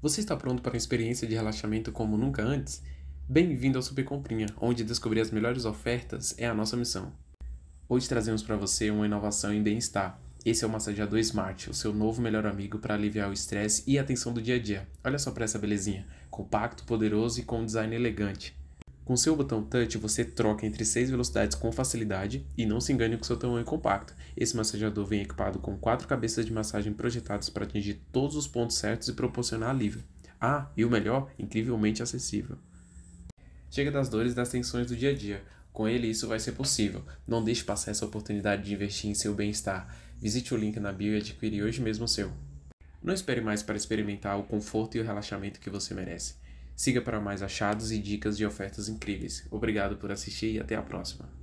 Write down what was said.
Você está pronto para uma experiência de relaxamento como nunca antes? Bem-vindo ao Supercomprinha, onde descobrir as melhores ofertas é a nossa missão. Hoje trazemos para você uma inovação em bem-estar. Esse é o massageador Smart, o seu novo melhor amigo para aliviar o estresse e a tensão do dia a dia. Olha só para essa belezinha, compacto, poderoso e com um design elegante. Com seu botão touch, você troca entre seis velocidades com facilidade e não se engane com seu tamanho compacto. Esse massageador vem equipado com quatro cabeças de massagem projetadas para atingir todos os pontos certos e proporcionar alívio. Ah, e o melhor, incrivelmente acessível. Chega das dores e das tensões do dia a dia. Com ele, isso vai ser possível. Não deixe passar essa oportunidade de investir em seu bem-estar. Visite o link na bio e adquire hoje mesmo o seu. Não espere mais para experimentar o conforto e o relaxamento que você merece. Siga para mais achados e dicas de ofertas incríveis. Obrigado por assistir e até a próxima.